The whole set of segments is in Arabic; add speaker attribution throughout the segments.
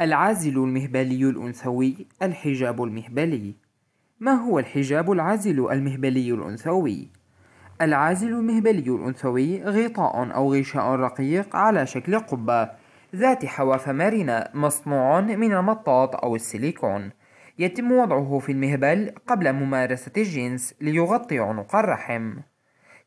Speaker 1: العازل المهبلي الأنثوي الحجاب المهبلي ما هو الحجاب العازل المهبلي الأنثوي؟ العازل المهبلي الأنثوي غطاء أو غشاء رقيق على شكل قبة ذات حواف مرنة مصنوع من المطاط أو السيليكون يتم وضعه في المهبل قبل ممارسة الجنس ليغطي عنق الرحم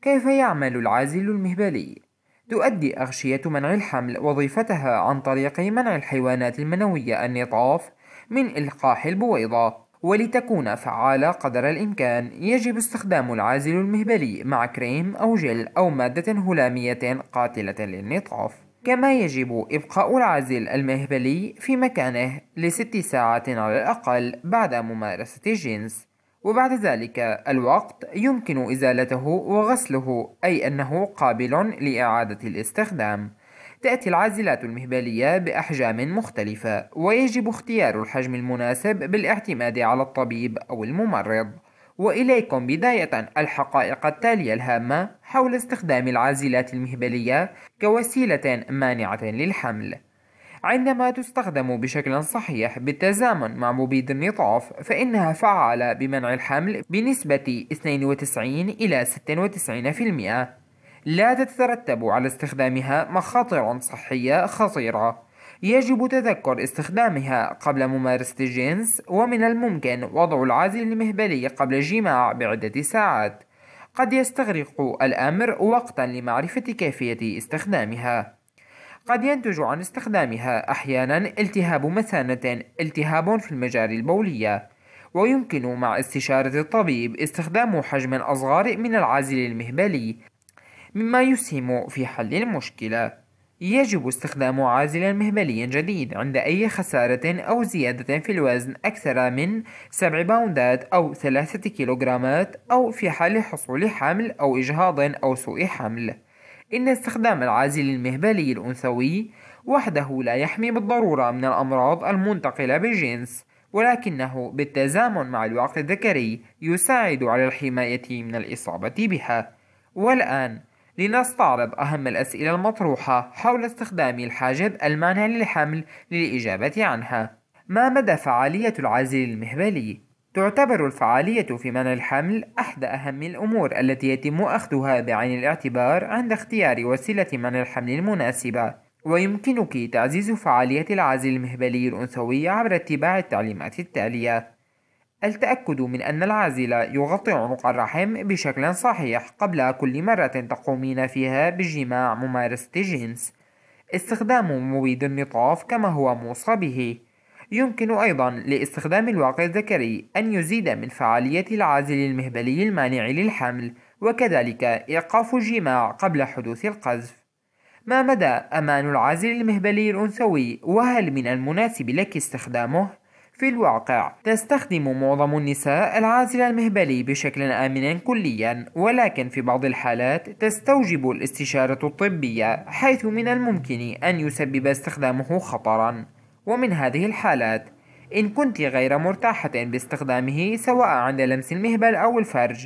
Speaker 1: كيف يعمل العازل المهبلي؟ تؤدي أغشية منع الحمل وظيفتها عن طريق منع الحيوانات المنوية النطاف من إلقاح البويضة ولتكون فعالة قدر الإمكان يجب استخدام العازل المهبلي مع كريم أو جل أو مادة هلامية قاتلة للنطاف كما يجب إبقاء العازل المهبلي في مكانه لست ساعات على الأقل بعد ممارسة الجنس وبعد ذلك الوقت يمكن إزالته وغسله أي أنه قابل لإعادة الاستخدام تأتي العازلات المهبلية بأحجام مختلفة ويجب اختيار الحجم المناسب بالاعتماد على الطبيب أو الممرض وإليكم بداية الحقائق التالية الهامة حول استخدام العازلات المهبلية كوسيلة مانعة للحمل عندما تستخدم بشكل صحيح بالتزامن مع مبيد النطاف فإنها فعالة بمنع الحمل بنسبة 92 إلى 96% لا تترتب على استخدامها مخاطر صحية خطيرة يجب تذكر استخدامها قبل ممارسة الجنس ومن الممكن وضع العازل المهبلي قبل الجماع بعدة ساعات قد يستغرق الأمر وقتا لمعرفة كيفية استخدامها قد ينتج عن استخدامها أحيانا التهاب مثانة التهاب في المجاري البولية ويمكن مع استشارة الطبيب استخدام حجم أصغر من العازل المهبلي مما يسهم في حل المشكلة يجب استخدام عازل مهبلي جديد عند أي خسارة أو زيادة في الوزن أكثر من 7 باوندات أو 3 كيلوغرامات أو في حال حصول حمل أو إجهاض أو سوء حمل إن استخدام العازل المهبلي الأنثوي وحده لا يحمي بالضرورة من الأمراض المنتقلة بالجنس ولكنه بالتزامن مع الوقت الذكري يساعد على الحماية من الإصابة بها والآن لنستعرض أهم الأسئلة المطروحة حول استخدام الحاجب المانع للحمل للإجابة عنها ما مدى فعالية العازل المهبلي؟ تعتبر الفعالية في منع الحمل أحد أهم الأمور التي يتم أخذها بعين الاعتبار عند اختيار وسيلة منع الحمل المناسبة ويمكنك تعزيز فعالية العازل المهبلي الأنثوي عبر اتباع التعليمات التالية التأكد من أن العازل يغطي عنق الرحم بشكل صحيح قبل كل مرة تقومين فيها بجماع ممارسة الجنس استخدام مبيد النطاف كما هو موصى به يمكن أيضا لاستخدام الواقع الذكري أن يزيد من فعالية العازل المهبلي المانع للحمل وكذلك إيقاف الجماع قبل حدوث القذف ما مدى أمان العازل المهبلي الأنثوي وهل من المناسب لك استخدامه؟ في الواقع تستخدم معظم النساء العازل المهبلي بشكل آمن كليا ولكن في بعض الحالات تستوجب الاستشارة الطبية حيث من الممكن أن يسبب استخدامه خطرا ومن هذه الحالات إن كنت غير مرتاحة باستخدامه سواء عند لمس المهبل أو الفرج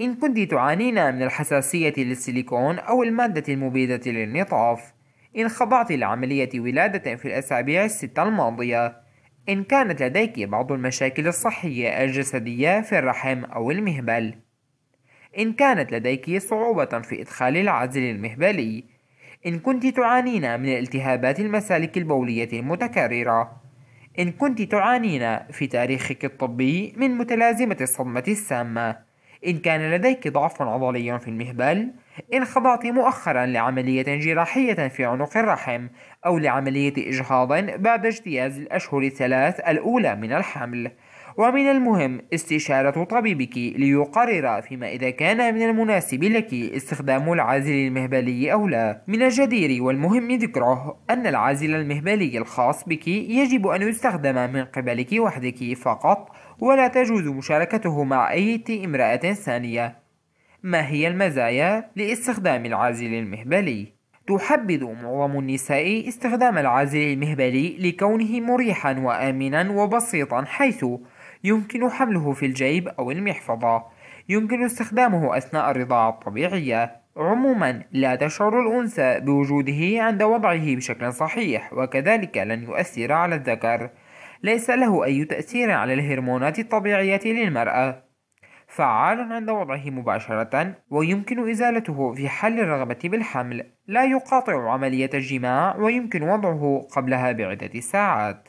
Speaker 1: إن كنت تعانين من الحساسية للسيليكون أو المادة المبيدة للنطاف إن خضعت لعملية ولادة في الأسابيع الستة الماضية إن كانت لديك بعض المشاكل الصحية الجسدية في الرحم أو المهبل إن كانت لديك صعوبة في إدخال العازل المهبلي إن كنت تعانين من التهابات المسالك البولية المتكررة إن كنت تعانين في تاريخك الطبي من متلازمة الصدمة السامة إن كان لديك ضعف عضلي في المهبل إن خضعت مؤخرا لعملية جراحية في عنق الرحم أو لعملية إجهاض بعد اجتياز الأشهر الثلاث الأولى من الحمل ومن المهم استشارة طبيبك ليقرر فيما إذا كان من المناسب لك استخدام العازل المهبلي أو لا من الجدير والمهم ذكره أن العازل المهبلي الخاص بك يجب أن يستخدم من قبلك وحدك فقط ولا تجوز مشاركته مع أي امرأة ثانية ما هي المزايا لاستخدام العازل المهبلي؟ تحبذ معظم النساء استخدام العازل المهبلي لكونه مريحا وآمنا وبسيطا حيث يمكن حمله في الجيب أو المحفظة يمكن استخدامه أثناء الرضاعة الطبيعية عموما لا تشعر الأنثى بوجوده عند وضعه بشكل صحيح وكذلك لن يؤثر على الذكر ليس له أي تأثير على الهرمونات الطبيعية للمرأة فعال عند وضعه مباشرة ويمكن إزالته في حال الرغبة بالحمل لا يقاطع عملية الجماع ويمكن وضعه قبلها بعدة ساعات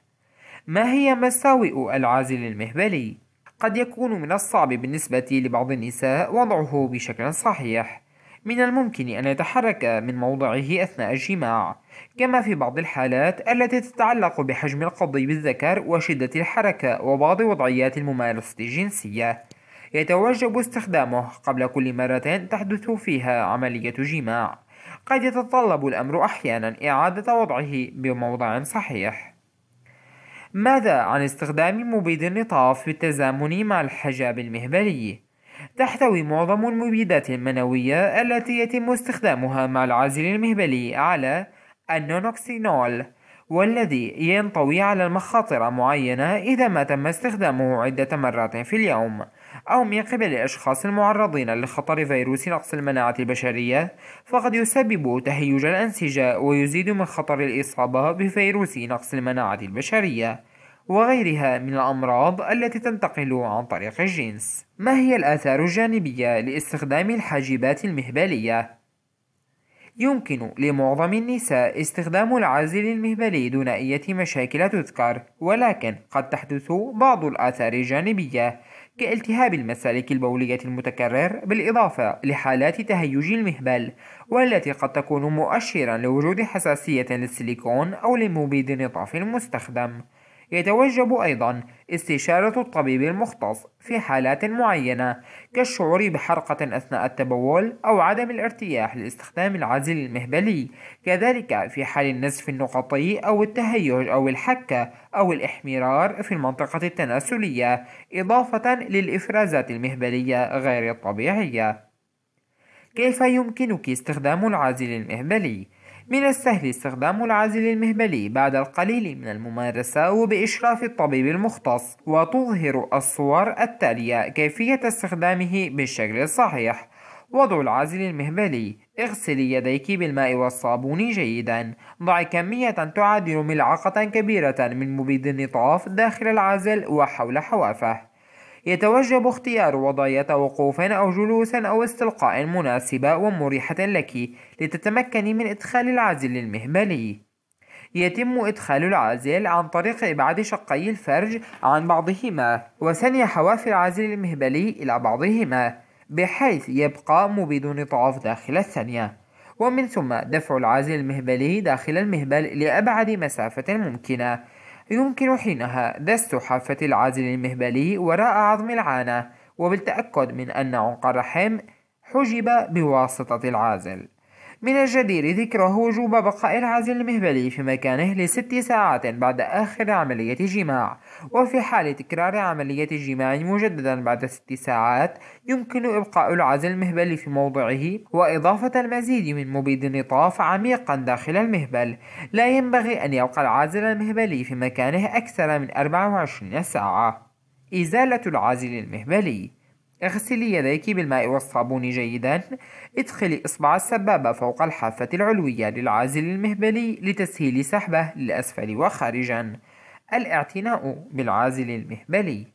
Speaker 1: ما هي مساوئ العازل المهبلي؟ قد يكون من الصعب بالنسبة لبعض النساء وضعه بشكل صحيح من الممكن أن يتحرك من موضعه أثناء الجماع كما في بعض الحالات التي تتعلق بحجم القضيب الذكر وشدة الحركة وبعض وضعيات الممارسة الجنسية يتوجب استخدامه قبل كل مرة تحدث فيها عملية جماع قد يتطلب الأمر أحيانا إعادة وضعه بموضع صحيح ماذا عن استخدام مبيد النطاف بالتزامن مع الحجاب المهبلي؟ تحتوي معظم المبيدات المنوية التي يتم استخدامها مع العازل المهبلي على النونوكسينول والذي ينطوي على المخاطر معينة إذا ما تم استخدامه عدة مرات في اليوم أو من قبل الأشخاص المعرضين لخطر فيروس نقص المناعة البشرية فقد يسبب تهيج الأنسجة ويزيد من خطر الإصابة بفيروس نقص المناعة البشرية وغيرها من الأمراض التي تنتقل عن طريق الجنس ما هي الآثار الجانبية لاستخدام الحاجبات المهبلية؟ يمكن لمعظم النساء استخدام العازل المهبلي دون أي مشاكل تذكر ولكن قد تحدث بعض الآثار الجانبية كالتهاب المسالك البولية المتكرر بالإضافة لحالات تهيج المهبل والتي قد تكون مؤشرا لوجود حساسية للسيليكون أو لمبيد نطاف المستخدم يتوجب أيضا استشارة الطبيب المختص في حالات معينة كالشعور بحرقة أثناء التبول أو عدم الارتياح لاستخدام العزل المهبلي كذلك في حال النزف النقطي أو التهيج أو الحكة أو الإحمرار في المنطقة التناسلية إضافة للإفرازات المهبلية غير الطبيعية كيف يمكنك استخدام العازل المهبلي؟ من السهل استخدام العازل المهبلي بعد القليل من الممارسة وبإشراف الطبيب المختص وتظهر الصور التالية كيفية استخدامه بالشكل الصحيح وضع العازل المهبلي اغسلي يديك بالماء والصابون جيدا ضعي كمية تعادل ملعقة كبيرة من مبيد النطاف داخل العازل وحول حوافه يتوجب اختيار وضعية وقوف أو جلوس أو استلقاء مناسبة ومريحة لك لتتمكني من إدخال العازل المهبلي يتم إدخال العازل عن طريق إبعاد شقي الفرج عن بعضهما وثني حواف العازل المهبلي إلى بعضهما بحيث يبقى مبيد نطاف داخل الثانية ومن ثم دفع العازل المهبلي داخل المهبل لأبعد مسافة ممكنة يمكن حينها دست حافة العازل المهبلي وراء عظم العانة وبالتأكد من أن عنق الرحم حجب بواسطة العازل من الجدير ذكره وجوب بقاء العازل المهبلي في مكانه لست ساعات بعد آخر عملية جماع وفي حال تكرار عملية الجماع مجددا بعد ست ساعات يمكن إبقاء العازل المهبلي في موضعه وإضافة المزيد من مبيد نطاف عميقا داخل المهبل لا ينبغي أن يبقى العازل المهبلي في مكانه أكثر من 24 ساعة إزالة العازل المهبلي اغسلي يديك بالماء والصابون جيدا ادخلي إصبع السبابة فوق الحافة العلوية للعازل المهبلي لتسهيل سحبه للأسفل وخارجا الاعتناء بالعازل المهبلي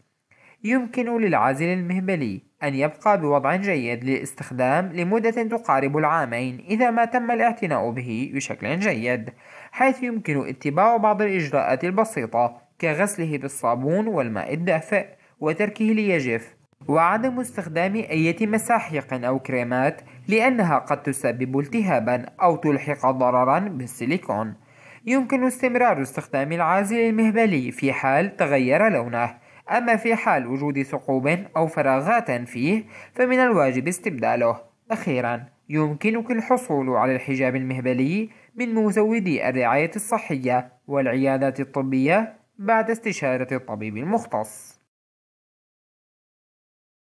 Speaker 1: يمكن للعازل المهبلي أن يبقى بوضع جيد للاستخدام لمدة تقارب العامين إذا ما تم الاعتناء به بشكل جيد حيث يمكن اتباع بعض الإجراءات البسيطة كغسله بالصابون والماء الدافئ وتركه ليجف وعدم استخدام أي مساحيق أو كريمات لأنها قد تسبب التهابا أو تلحق ضررا بالسيليكون يمكن استمرار استخدام العازل المهبلي في حال تغير لونه أما في حال وجود ثقوب أو فراغات فيه فمن الواجب استبداله أخيرا يمكنك الحصول على الحجاب المهبلي من مزودي الرعاية الصحية والعيادات الطبية بعد استشارة الطبيب المختص